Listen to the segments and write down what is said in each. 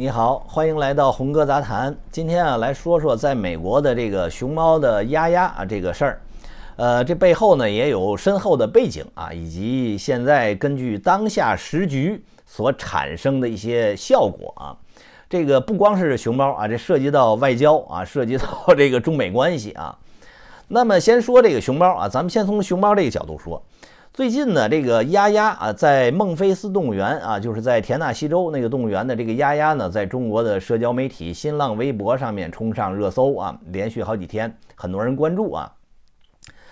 你好，欢迎来到红哥杂谈。今天啊，来说说在美国的这个熊猫的丫丫啊这个事儿，呃，这背后呢也有深厚的背景啊，以及现在根据当下时局所产生的一些效果啊。这个不光是熊猫啊，这涉及到外交啊，涉及到这个中美关系啊。那么先说这个熊猫啊，咱们先从熊猫这个角度说。最近呢，这个丫丫啊，在孟菲斯动物园啊，就是在田纳西州那个动物园的这个丫丫呢，在中国的社交媒体新浪微博上面冲上热搜啊，连续好几天，很多人关注啊。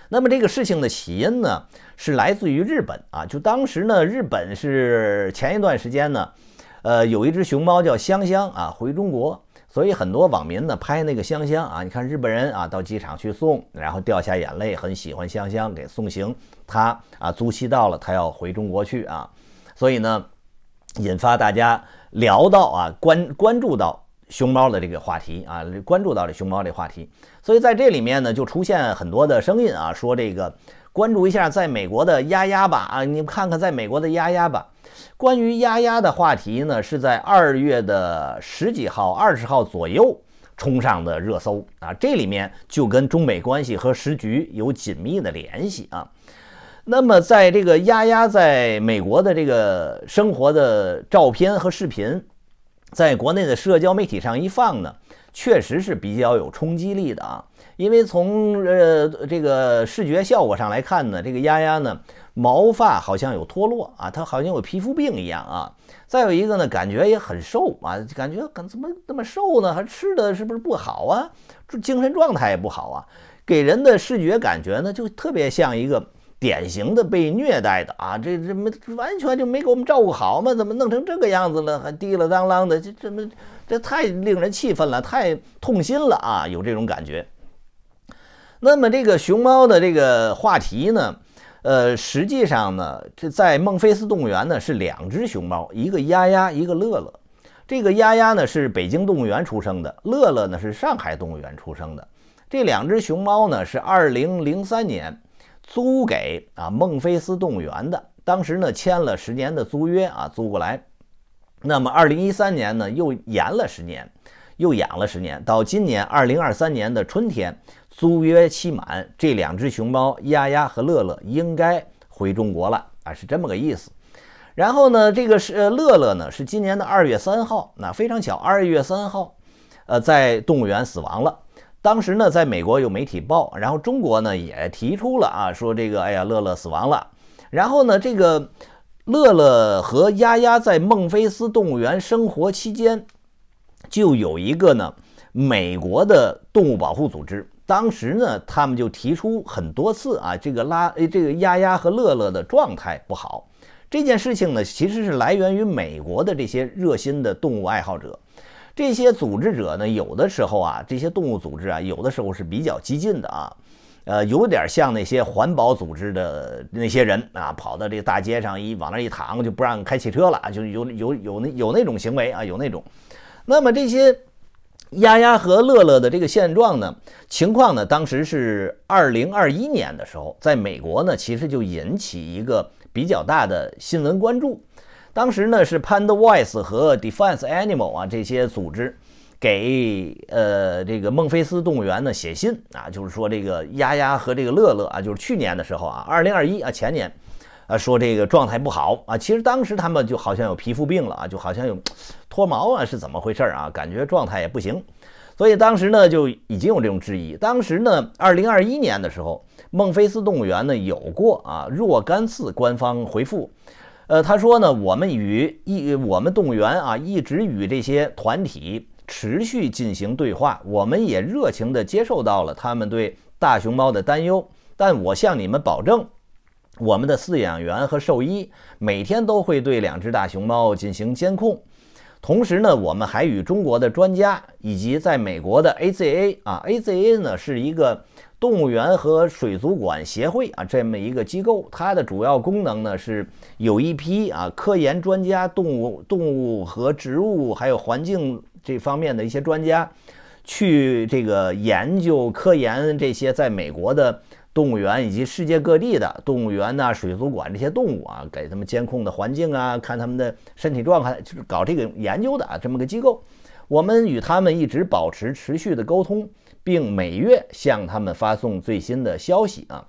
那么这个事情的起因呢，是来自于日本啊，就当时呢，日本是前一段时间呢，呃，有一只熊猫叫香香啊，回中国。所以很多网民呢拍那个香香啊，你看日本人啊到机场去送，然后掉下眼泪，很喜欢香香给送行。他啊租期到了，他要回中国去啊，所以呢，引发大家聊到啊关关注到熊猫的这个话题啊，关注到这熊猫这话题。所以在这里面呢，就出现很多的声音啊，说这个关注一下在美国的丫丫吧啊，你们看看在美国的丫丫吧。关于丫丫的话题呢，是在二月的十几号、二十号左右冲上的热搜啊。这里面就跟中美关系和时局有紧密的联系啊。那么，在这个丫丫在美国的这个生活的照片和视频，在国内的社交媒体上一放呢，确实是比较有冲击力的啊。因为从呃这个视觉效果上来看呢，这个丫丫呢毛发好像有脱落啊，它好像有皮肤病一样啊。再有一个呢，感觉也很瘦啊，感觉怎怎么那么瘦呢？还吃的是不是不好啊？精神状态也不好啊，给人的视觉感觉呢就特别像一个典型的被虐待的啊。这这没完全就没给我们照顾好嘛？怎么弄成这个样子了？还滴了当啷的，这这么这太令人气愤了，太痛心了啊！有这种感觉。那么这个熊猫的这个话题呢，呃，实际上呢，这在孟菲斯动物园呢是两只熊猫，一个丫丫，一个乐乐。这个丫丫呢是北京动物园出生的，乐乐呢是上海动物园出生的。这两只熊猫呢是二零零三年租给啊孟菲斯动物园的，当时呢签了十年的租约啊租过来。那么二零一三年呢又延了十年，又养了十年，到今年二零二三年的春天。租约期满，这两只熊猫丫丫和乐乐应该回中国了啊，是这么个意思。然后呢，这个是乐乐呢是今年的二月三号，那非常巧，二月三号，呃，在动物园死亡了。当时呢，在美国有媒体报，然后中国呢也提出了啊，说这个哎呀，乐乐死亡了。然后呢，这个乐乐和丫丫在孟菲斯动物园生活期间，就有一个呢，美国的动物保护组织。当时呢，他们就提出很多次啊，这个拉，这个丫丫和乐乐的状态不好。这件事情呢，其实是来源于美国的这些热心的动物爱好者。这些组织者呢，有的时候啊，这些动物组织啊，有的时候是比较激进的啊，呃，有点像那些环保组织的那些人啊，跑到这个大街上一往那一躺，就不让开汽车了啊，就有有有那有那种行为啊，有那种。那么这些。丫丫和乐乐的这个现状呢，情况呢，当时是二零二一年的时候，在美国呢，其实就引起一个比较大的新闻关注。当时呢，是 Panda Voice 和 Defense Animal 啊这些组织，给呃这个孟菲斯动物园呢写信啊，就是说这个丫丫和这个乐乐啊，就是去年的时候啊，二零二一啊前年啊，说这个状态不好啊，其实当时他们就好像有皮肤病了啊，就好像有。脱毛啊是怎么回事啊？感觉状态也不行，所以当时呢就已经有这种质疑。当时呢，二零二一年的时候，孟菲斯动物园呢有过啊若干次官方回复。呃，他说呢，我们与一我们动物园啊一直与这些团体持续进行对话，我们也热情地接受到了他们对大熊猫的担忧。但我向你们保证，我们的饲养员和兽医每天都会对两只大熊猫进行监控。同时呢，我们还与中国的专家以及在美国的 A Z A 啊，A Z A 呢是一个动物园和水族馆协会啊，这么一个机构，它的主要功能呢是有一批啊科研专家、动物、动物和植物还有环境这方面的一些专家，去这个研究科研这些在美国的。动物园以及世界各地的动物园呐、水族馆这些动物啊，给他们监控的环境啊，看他们的身体状态，就是搞这个研究的啊，这么个机构。我们与他们一直保持持续的沟通，并每月向他们发送最新的消息啊。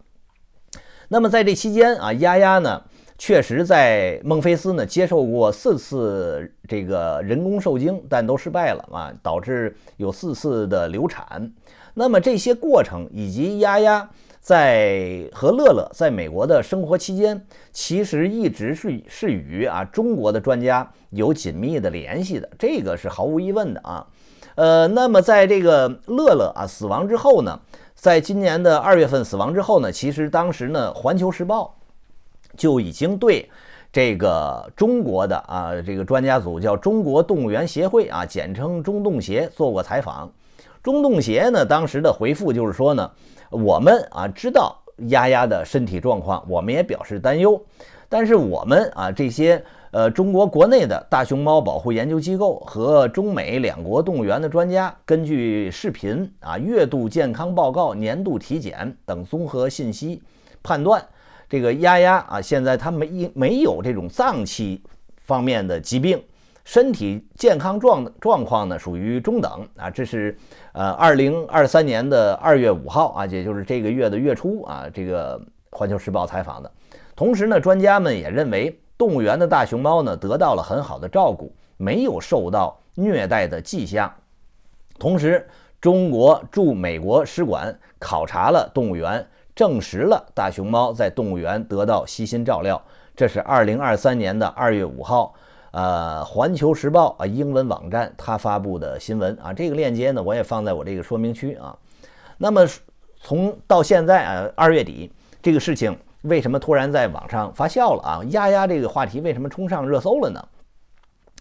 那么在这期间啊，丫丫呢，确实在孟菲斯呢接受过四次这个人工受精，但都失败了啊，导致有四次的流产。那么这些过程以及丫丫。在和乐乐在美国的生活期间，其实一直是是与啊中国的专家有紧密的联系的，这个是毫无疑问的啊。呃，那么在这个乐乐啊死亡之后呢，在今年的二月份死亡之后呢，其实当时呢，《环球时报》就已经对这个中国的啊这个专家组，叫中国动物园协会啊，简称中动协，做过采访。中动协呢，当时的回复就是说呢，我们啊知道丫丫的身体状况，我们也表示担忧。但是我们啊这些呃中国国内的大熊猫保护研究机构和中美两国动物园的专家，根据视频啊、月度健康报告、年度体检等综合信息判断，这个丫丫啊现在它没没有这种脏器方面的疾病。身体健康状状况呢，属于中等啊。这是，呃，二零二三年的二月五号啊，也就是这个月的月初啊。这个《环球时报》采访的。同时呢，专家们也认为，动物园的大熊猫呢得到了很好的照顾，没有受到虐待的迹象。同时，中国驻美国使馆考察了动物园，证实了大熊猫在动物园得到悉心照料。这是二零二三年的二月五号。呃，环球时报啊，英文网站它发布的新闻啊，这个链接呢，我也放在我这个说明区啊。那么从到现在啊，二月底这个事情为什么突然在网上发酵了啊？丫丫这个话题为什么冲上热搜了呢？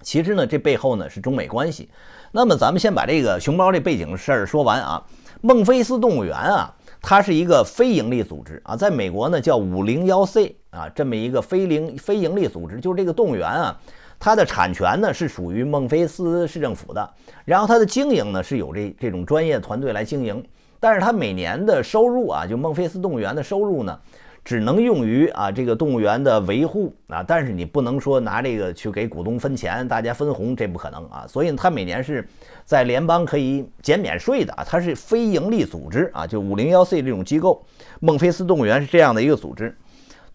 其实呢，这背后呢是中美关系。那么咱们先把这个熊猫这背景事儿说完啊。孟菲斯动物园啊，它是一个非盈利组织啊，在美国呢叫五零幺 c 啊，这么一个非零非盈利组织，就是这个动物园啊。它的产权呢是属于孟菲斯市政府的，然后它的经营呢是有这这种专业团队来经营，但是它每年的收入啊，就孟菲斯动物园的收入呢，只能用于啊这个动物园的维护啊，但是你不能说拿这个去给股东分钱，大家分红这不可能啊，所以它每年是在联邦可以减免税的啊，它是非盈利组织啊，就五零幺 C 这种机构，孟菲斯动物园是这样的一个组织。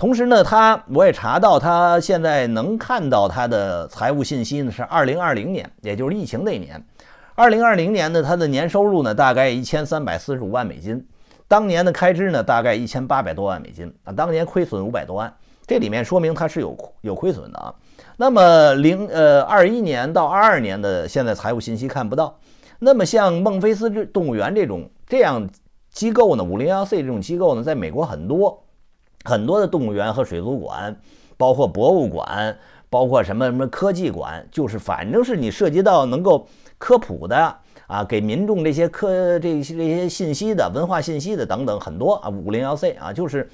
同时呢，他我也查到，他现在能看到他的财务信息呢，是二零二零年，也就是疫情那年。二零二零年呢，他的年收入呢大概一千三百四十五万美金，当年的开支呢大概一千八百多万美金啊，当年亏损五百多万。这里面说明他是有有亏损的啊。那么零呃二一年到二二年的现在财务信息看不到。那么像孟菲斯这动物园这种这样机构呢，五零幺 C 这种机构呢，在美国很多。很多的动物园和水族馆，包括博物馆，包括什么什么科技馆，就是反正是你涉及到能够科普的啊，给民众这些科这些这些信息的、文化信息的等等很多啊。五零幺 C 啊，就是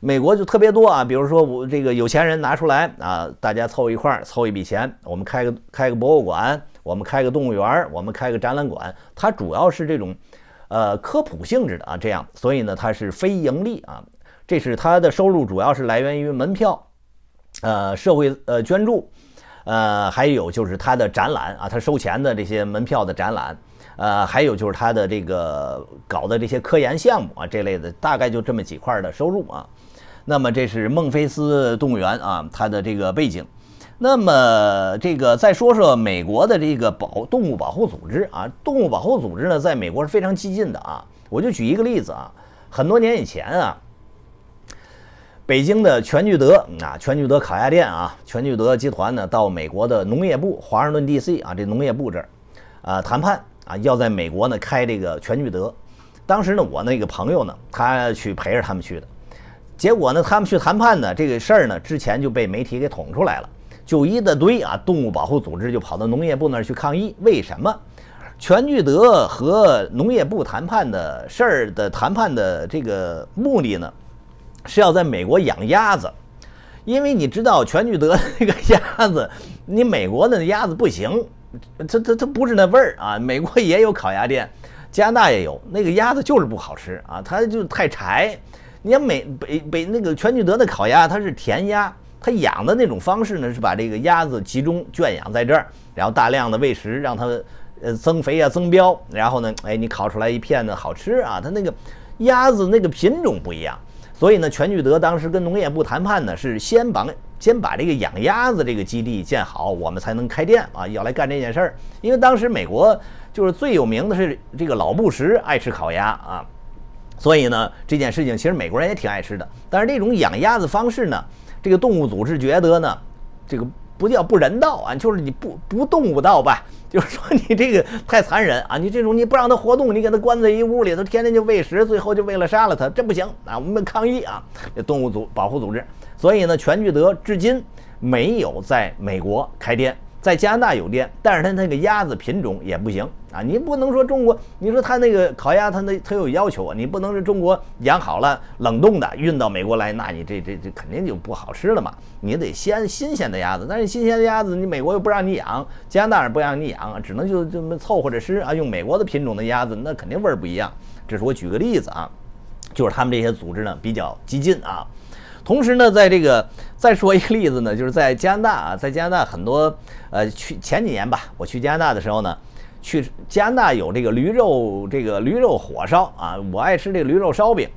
美国就特别多啊。比如说我这个有钱人拿出来啊，大家凑一块儿凑一笔钱，我们开个开个博物馆，我们开个动物园，我们开个展览馆，它主要是这种呃科普性质的啊，这样，所以呢，它是非盈利啊。这是它的收入，主要是来源于门票，呃，社会呃捐助，呃，还有就是它的展览啊，它收钱的这些门票的展览，呃，还有就是它的这个搞的这些科研项目啊这类的，大概就这么几块的收入啊。那么这是孟菲斯动物园啊，它的这个背景。那么这个再说说美国的这个保动物保护组织啊，动物保护组织呢，在美国是非常激进的啊。我就举一个例子啊，很多年以前啊。北京的全聚德啊，全聚德烤鸭店啊，全聚德集团呢，到美国的农业部华盛顿 D.C. 啊，这农业部这儿啊谈判啊，要在美国呢开这个全聚德。当时呢，我那个朋友呢，他去陪着他们去的。结果呢，他们去谈判呢，这个事儿呢，之前就被媒体给捅出来了，就一大堆啊，动物保护组织就跑到农业部那儿去抗议，为什么全聚德和农业部谈判的事儿的谈判的这个目的呢？是要在美国养鸭子，因为你知道全聚德那个鸭子，你美国的鸭子不行，它它它不是那味儿啊。美国也有烤鸭店，加拿大也有，那个鸭子就是不好吃啊，它就太柴。你像美北北那个全聚德的烤鸭，它是甜鸭，它养的那种方式呢是把这个鸭子集中圈养在这儿，然后大量的喂食让它呃增肥啊增膘，然后呢哎你烤出来一片呢好吃啊，它那个鸭子那个品种不一样。所以呢，全聚德当时跟农业部谈判呢，是先把先把这个养鸭子这个基地建好，我们才能开店啊，要来干这件事儿。因为当时美国就是最有名的是这个老布什爱吃烤鸭啊，所以呢，这件事情其实美国人也挺爱吃的。但是这种养鸭子方式呢，这个动物组织觉得呢，这个。不叫不人道啊，就是你不不动物道吧，就是说你这个太残忍啊，你这种你不让他活动，你给他关在一屋里头，天天就喂食，最后就为了杀了他，这不行啊！我们抗议啊！动物组保护组织，所以呢，全聚德至今没有在美国开店。在加拿大有店，但是它那个鸭子品种也不行啊！你不能说中国，你说它那个烤鸭，它那它有要求啊！你不能说中国养好了，冷冻的运到美国来，那你这这这肯定就不好吃了嘛！你得鲜新鲜的鸭子，但是新鲜的鸭子你美国又不让你养，加拿大也不让你养，只能就这么凑合着吃啊！用美国的品种的鸭子，那肯定味儿不一样。这是我举个例子啊，就是他们这些组织呢比较激进啊，同时呢在这个。再说一个例子呢，就是在加拿大啊，在加拿大很多，呃，去前几年吧，我去加拿大的时候呢，去加拿大有这个驴肉，这个驴肉火烧啊，我爱吃这驴肉烧饼，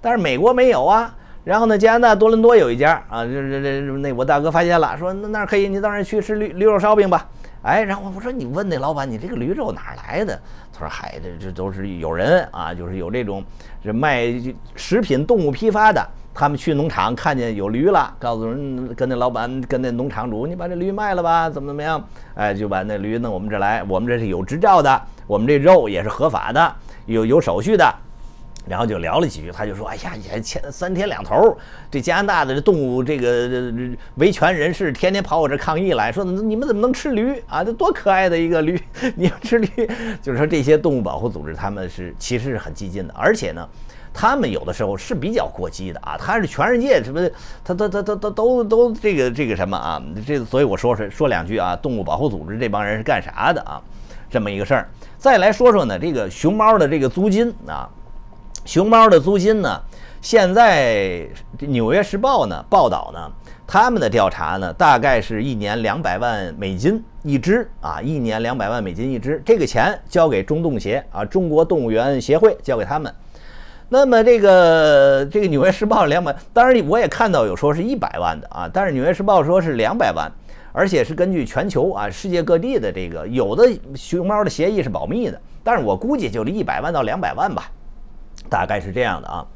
但是美国没有啊。然后呢，加拿大多伦多有一家啊，这这这那我大哥发现了，说那那可以，你到那去吃驴驴肉烧饼吧。哎，然后我说你问那老板，你这个驴肉哪来的？他说嗨，这这都是有人啊，就是有这种卖食品动物批发的。他们去农场看见有驴了，告诉人跟那老板跟那农场主，你把这驴卖了吧？怎么怎么样？哎，就把那驴弄我们这来。我们这是有执照的，我们这肉也是合法的，有有手续的。然后就聊了几句，他就说：“哎呀，也前三天两头，这加拿大的这动物这个维权人士天天跑我这抗议来说，你们怎么能吃驴啊？这多可爱的一个驴，你们吃驴？”就是说这些动物保护组织，他们是其实是很激进的，而且呢。他们有的时候是比较过激的啊！他是全世界什么？他他他他都都都这个这个什么啊？这所以我说说说两句啊！动物保护组织这帮人是干啥的啊？这么一个事儿。再来说说呢，这个熊猫的这个租金啊，熊猫的租金呢，现在《纽约时报》呢报道呢，他们的调查呢，大概是一年两百万美金一只啊，一年两百万美金一只。这个钱交给中动协啊，中国动物园协会交给他们。那么这个这个《纽约时报》两百，当然我也看到有说是一百万的啊，但是《纽约时报》说是两百万，而且是根据全球啊世界各地的这个有的熊猫的协议是保密的，但是我估计就是一百万到两百万吧，大概是这样的啊。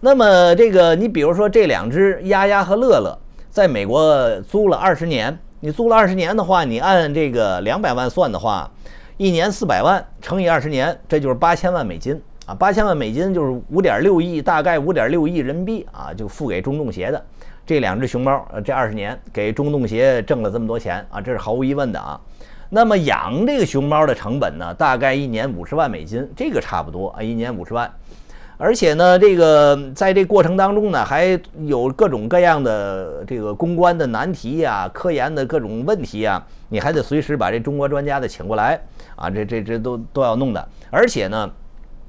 那么这个你比如说这两只丫丫和乐乐在美国租了二十年，你租了二十年的话，你按这个两百万算的话，一年四百万乘以二十年，这就是八千万美金。啊，八千万美金就是五点六亿，大概五点六亿人民币啊，就付给中动协的这两只熊猫。呃，这二十年给中动协挣了这么多钱啊，这是毫无疑问的啊。那么养这个熊猫的成本呢，大概一年五十万美金，这个差不多啊，一年五十万。而且呢，这个在这过程当中呢，还有各种各样的这个公关的难题啊，科研的各种问题啊，你还得随时把这中国专家的请过来啊，这这这都都要弄的。而且呢。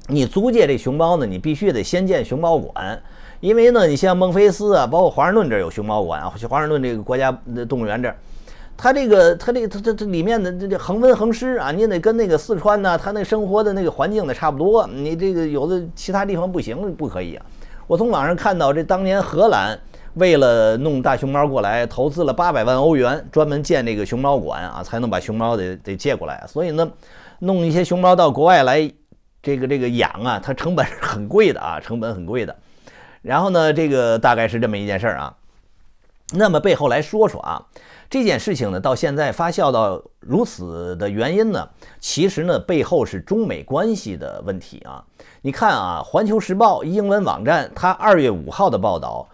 你租借这熊猫呢？你必须得先建熊猫馆，因为呢，你像孟菲斯啊，包括华盛顿这儿有熊猫馆，啊，华盛顿这个国家动物园这儿，它这个它这它这这里面的这这恒温恒湿啊，你得跟那个四川呢，它那生活的那个环境得差不多。你这个有的其他地方不行，不可以啊。我从网上看到，这当年荷兰为了弄大熊猫过来，投资了八百万欧元，专门建这个熊猫馆啊，才能把熊猫得得借过来。所以呢，弄一些熊猫到国外来。这个这个养啊，它成本很贵的啊，成本很贵的。然后呢，这个大概是这么一件事儿啊。那么背后来说说啊，这件事情呢，到现在发酵到如此的原因呢，其实呢，背后是中美关系的问题啊。你看啊，《环球时报》英文网站它二月五号的报道，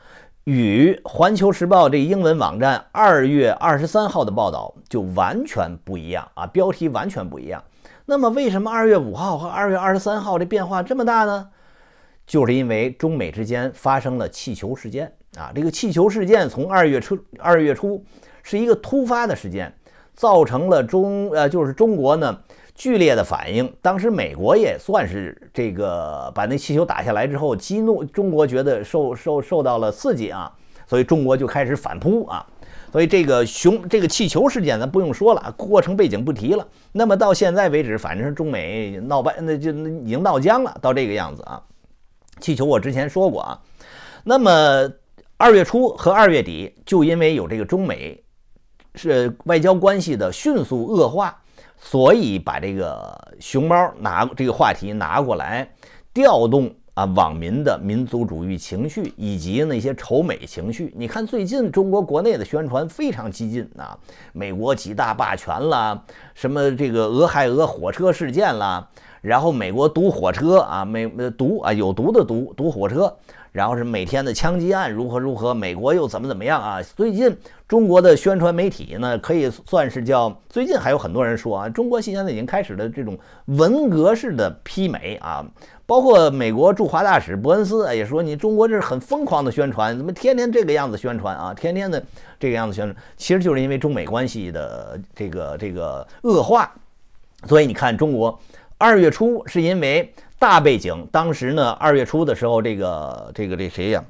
与《环球时报》这英文网站二月二十三号的报道就完全不一样啊，标题完全不一样。那么，为什么二月五号和二月二十三号这变化这么大呢？就是因为中美之间发生了气球事件啊！这个气球事件从二月初，二月初是一个突发的事件，造成了中呃，就是中国呢剧烈的反应。当时美国也算是这个把那气球打下来之后，激怒中国，觉得受受受到了刺激啊，所以中国就开始反扑啊。所以这个熊这个气球事件咱不用说了，过程背景不提了。那么到现在为止，反正是中美闹掰，那就已经闹僵了到这个样子啊。气球我之前说过啊，那么二月初和二月底就因为有这个中美是外交关系的迅速恶化，所以把这个熊猫拿这个话题拿过来调动。啊，网民的民族主义情绪以及那些仇美情绪，你看最近中国国内的宣传非常激进啊！美国几大霸权啦，什么这个俄亥俄火车事件啦，然后美国毒火车啊，美毒啊，有毒的毒毒火车，然后是每天的枪击案如何如何，美国又怎么怎么样啊！最近中国的宣传媒体呢，可以算是叫最近还有很多人说啊，中国现在已经开始了这种文革式的批美啊。包括美国驻华大使伯恩斯也说：“你中国这是很疯狂的宣传，怎么天天这个样子宣传啊？天天的这个样子宣传，其实就是因为中美关系的这个这个恶化。所以你看，中国二月初是因为大背景，当时呢二月初的时候，这个这个这谁呀？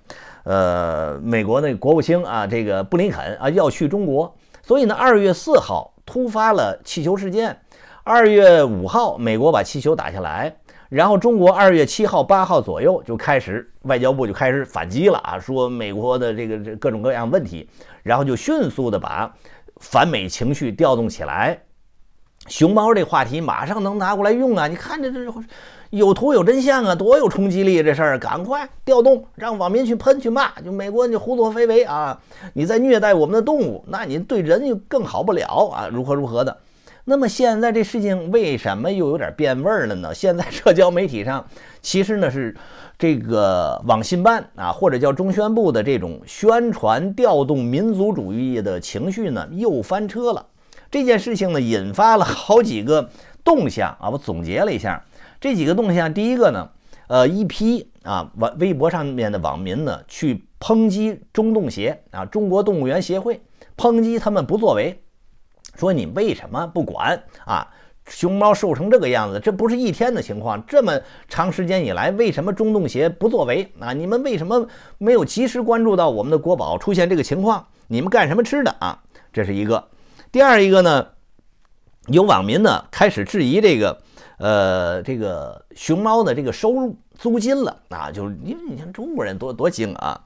呃，美国那个国务卿啊，这个布林肯啊要去中国，所以呢二月四号突发了气球事件，二月五号美国把气球打下来。”然后中国二月七号、八号左右就开始外交部就开始反击了啊，说美国的这个这各种各样问题，然后就迅速的把反美情绪调动起来。熊猫这话题马上能拿过来用啊，你看这这有图有真相啊，多有冲击力这事儿，赶快调动让网民去喷去骂，就美国就胡作非为啊，你在虐待我们的动物，那你对人就更好不了啊，如何如何的。那么现在这事情为什么又有点变味儿了呢？现在社交媒体上，其实呢是这个网信办啊，或者叫中宣部的这种宣传调动民族主义的情绪呢，又翻车了。这件事情呢，引发了好几个动向啊。我总结了一下这几个动向，第一个呢，呃，一批啊网微博上面的网民呢，去抨击中动协啊，中国动物园协会，抨击他们不作为。说你为什么不管啊？熊猫瘦成这个样子，这不是一天的情况，这么长时间以来，为什么中动协不作为啊？你们为什么没有及时关注到我们的国宝出现这个情况？你们干什么吃的啊？这是一个。第二一个呢，有网民呢开始质疑这个，呃，这个熊猫的这个收入租金了啊，就是因为你看中国人多多精啊，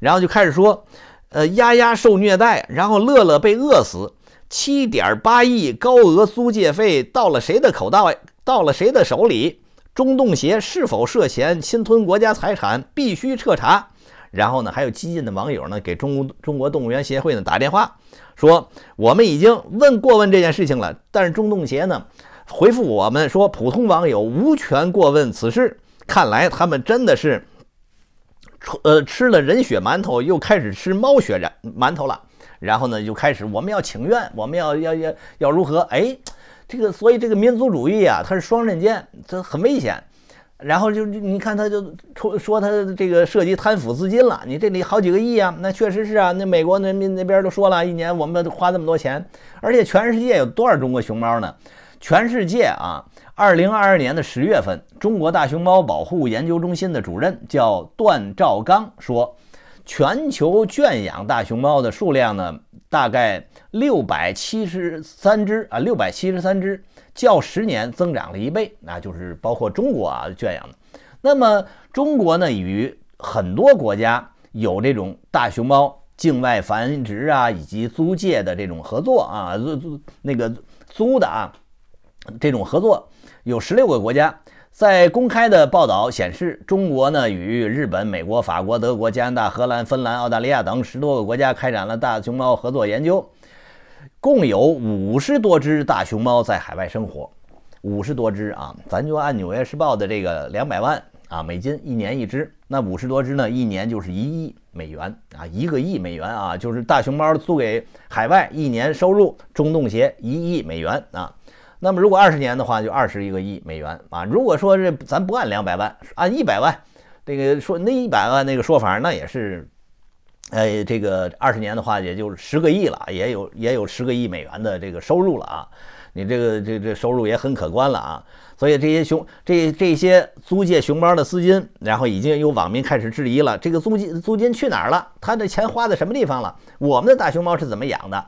然后就开始说，呃，丫丫受虐待，然后乐乐被饿死。七点八亿高额租借费到了谁的口袋？到了谁的手里？中动协是否涉嫌侵吞国家财产？必须彻查。然后呢？还有激进的网友呢，给中中国动物园协会呢打电话，说我们已经问过问这件事情了，但是中动协呢回复我们说，普通网友无权过问此事。看来他们真的是，呃，吃了人血馒头，又开始吃猫血馒馒头了。然后呢，就开始我们要请愿，我们要要要要如何？哎，这个所以这个民族主义啊，它是双刃剑，这很危险。然后就你看，他就出说他这个涉及贪腐资金了。你这里好几个亿啊，那确实是啊。那美国那那那边都说了一年，我们花这么多钱，而且全世界有多少中国熊猫呢？全世界啊，二零二二年的十月份，中国大熊猫保护研究中心的主任叫段兆刚说。全球圈养大熊猫的数量呢，大概六百七十三只啊，六百七十三只，较十年增长了一倍，那就是包括中国啊圈养的。那么中国呢，与很多国家有这种大熊猫境外繁殖啊，以及租借的这种合作啊，租租那个租的啊，这种合作有十六个国家。在公开的报道显示，中国呢与日本、美国、法国、德国、加拿大、荷兰、芬兰、澳大利亚等十多个国家开展了大熊猫合作研究，共有五十多只大熊猫在海外生活。五十多只啊，咱就按《纽约时报》的这个两百万啊美金一年一只，那五十多只呢，一年就是一亿美元啊，一个亿美元啊，就是大熊猫租给海外一年收入中动协一亿美元啊。那么，如果二十年的话，就二十一个亿美元啊！如果说这咱不按两百万，按一百万，这个说那一百万那个说法，那也是，哎，这个二十年的话，也就十个亿了，也有也有十个亿美元的这个收入了啊！你这个这这收入也很可观了啊！所以这些熊这这些租借熊猫的资金，然后已经有网民开始质疑了：这个租金租金去哪儿了？他的钱花在什么地方了？我们的大熊猫是怎么养的？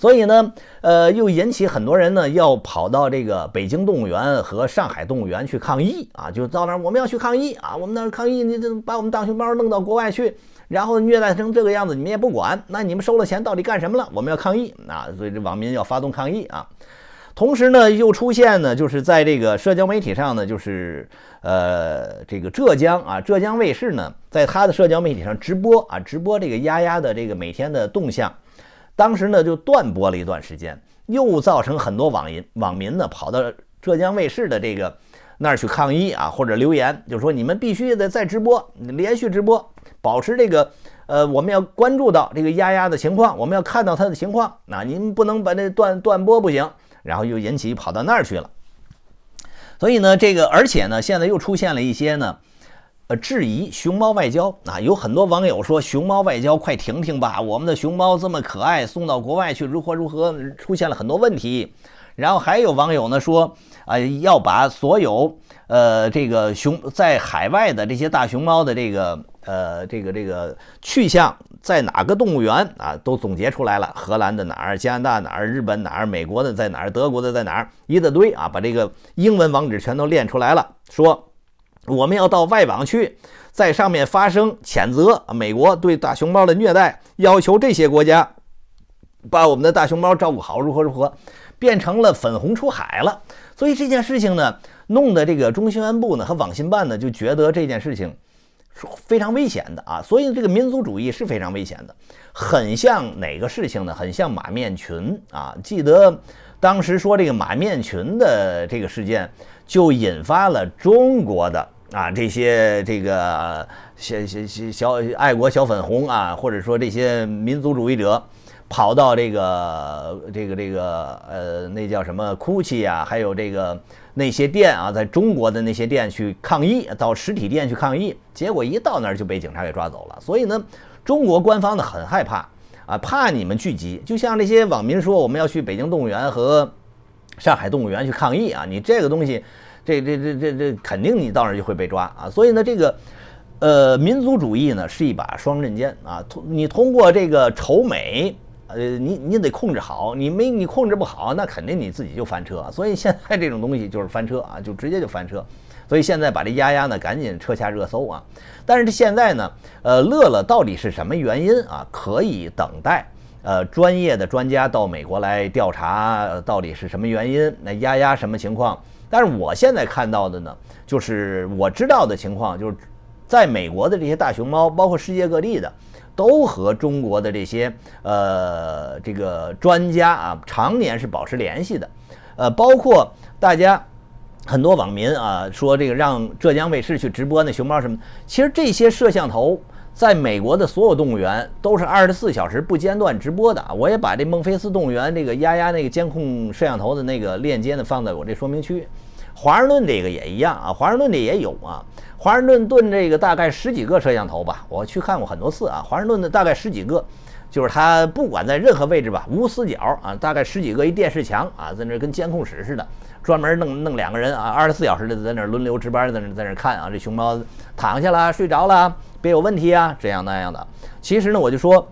所以呢，呃，又引起很多人呢要跑到这个北京动物园和上海动物园去抗议啊！就到那儿，我们要去抗议啊！我们那儿抗议，你这把我们大熊猫弄到国外去，然后虐待成这个样子，你们也不管，那你们收了钱到底干什么了？我们要抗议啊！所以这网民要发动抗议啊！同时呢，又出现呢，就是在这个社交媒体上呢，就是呃，这个浙江啊，浙江卫视呢，在他的社交媒体上直播啊，直播这个丫丫的这个每天的动向。当时呢，就断播了一段时间，又造成很多网银网民呢跑到浙江卫视的这个那儿去抗议啊，或者留言，就说你们必须得再直播，连续直播，保持这个呃，我们要关注到这个丫丫的情况，我们要看到他的情况，那您不能把那断断播不行，然后又引起跑到那儿去了。所以呢，这个而且呢，现在又出现了一些呢。呃，质疑熊猫外交啊，有很多网友说熊猫外交快停停吧，我们的熊猫这么可爱，送到国外去如何如何，出现了很多问题。然后还有网友呢说，啊，要把所有呃这个熊在海外的这些大熊猫的这个呃这个这个去向，在哪个动物园啊，都总结出来了，荷兰的哪儿，加拿大哪儿，日本哪儿，美国的在哪儿，德国的在哪儿，一大堆啊，把这个英文网址全都练出来了，说。我们要到外网去，在上面发声谴责美国对大熊猫的虐待，要求这些国家把我们的大熊猫照顾好，如何如何，变成了粉红出海了。所以这件事情呢，弄得这个中宣部呢和网信办呢就觉得这件事情是非常危险的啊。所以这个民族主义是非常危险的，很像哪个事情呢？很像马面群啊，记得。当时说这个马面裙的这个事件，就引发了中国的啊这些这个小小小小爱国小粉红啊，或者说这些民族主义者，跑到这个这个这个呃那叫什么 Gucci 啊，还有这个那些店啊，在中国的那些店去抗议，到实体店去抗议，结果一到那儿就被警察给抓走了。所以呢，中国官方呢很害怕。啊，怕你们聚集，就像那些网民说，我们要去北京动物园和上海动物园去抗议啊！你这个东西，这这这这这，肯定你到那就会被抓啊！所以呢，这个呃，民族主义呢是一把双刃剑啊。通你通过这个仇美，呃，你你得控制好，你没你控制不好，那肯定你自己就翻车。所以现在这种东西就是翻车啊，就直接就翻车。所以现在把这丫丫呢赶紧撤下热搜啊！但是这现在呢，呃，乐乐到底是什么原因啊？可以等待呃专业的专家到美国来调查到底是什么原因。那丫丫什么情况？但是我现在看到的呢，就是我知道的情况就是，在美国的这些大熊猫，包括世界各地的，都和中国的这些呃这个专家啊常年是保持联系的，呃，包括大家。很多网民啊说这个让浙江卫视去直播那熊猫什么？其实这些摄像头在美国的所有动物园都是二十四小时不间断直播的。我也把这孟菲斯动物园这个丫丫那个监控摄像头的那个链接呢放在我这说明区。华盛顿这个也一样啊，华盛顿的也有啊。华盛顿顿这个大概十几个摄像头吧，我去看过很多次啊。华盛顿的大概十几个，就是它不管在任何位置吧，无死角啊，大概十几个一电视墙啊，在那跟监控室似的。专门弄弄两个人啊，二十四小时的在那儿轮流值班，在那在那看啊，这熊猫躺下了睡着了，别有问题啊，这样那样的。其实呢，我就说，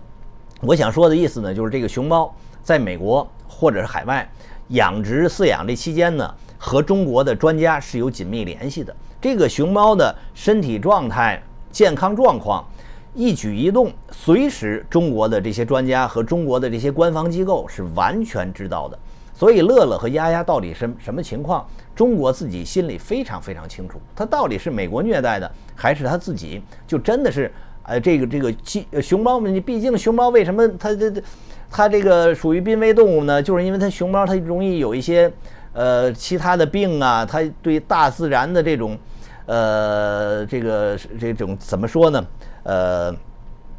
我想说的意思呢，就是这个熊猫在美国或者是海外养殖饲养这期间呢，和中国的专家是有紧密联系的。这个熊猫的身体状态、健康状况、一举一动，随时中国的这些专家和中国的这些官方机构是完全知道的。所以乐乐和丫丫到底是什么情况？中国自己心里非常非常清楚，它到底是美国虐待的，还是他自己就真的是？呃，这个这个，熊熊猫，你毕竟熊猫为什么它它它这个属于濒危动物呢？就是因为它熊猫它容易有一些，呃，其他的病啊，它对大自然的这种，呃，这个这种怎么说呢？呃，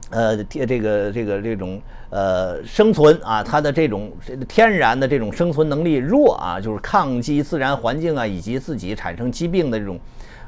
呃，这个这个这种。呃，生存啊，它的这种天然的这种生存能力弱啊，就是抗击自然环境啊，以及自己产生疾病的这种，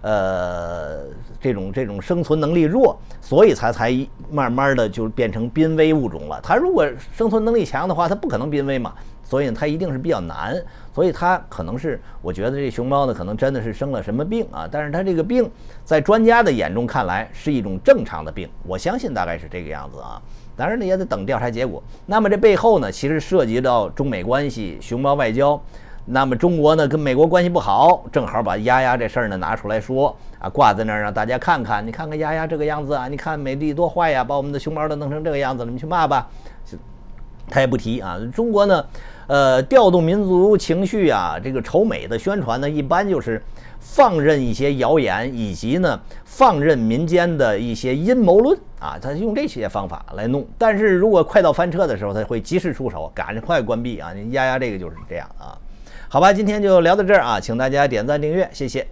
呃，这种这种生存能力弱，所以才才慢慢的就变成濒危物种了。它如果生存能力强的话，它不可能濒危嘛。所以它一定是比较难，所以它可能是，我觉得这熊猫呢，可能真的是生了什么病啊，但是它这个病在专家的眼中看来是一种正常的病，我相信大概是这个样子啊。当然，了，也得等调查结果。那么这背后呢，其实涉及到中美关系、熊猫外交。那么中国呢，跟美国关系不好，正好把丫丫这事儿呢拿出来说啊，挂在那儿让大家看看。你看看丫丫这个样子啊，你看美帝多坏呀，把我们的熊猫都弄成这个样子了，你去骂吧。就他也不提啊，中国呢。呃，调动民族情绪啊，这个仇美的宣传呢，一般就是放任一些谣言，以及呢放任民间的一些阴谋论啊，他用这些方法来弄。但是如果快到翻车的时候，他会及时出手，赶快关闭啊，压压这个，就是这样啊。好吧，今天就聊到这儿啊，请大家点赞订阅，谢谢。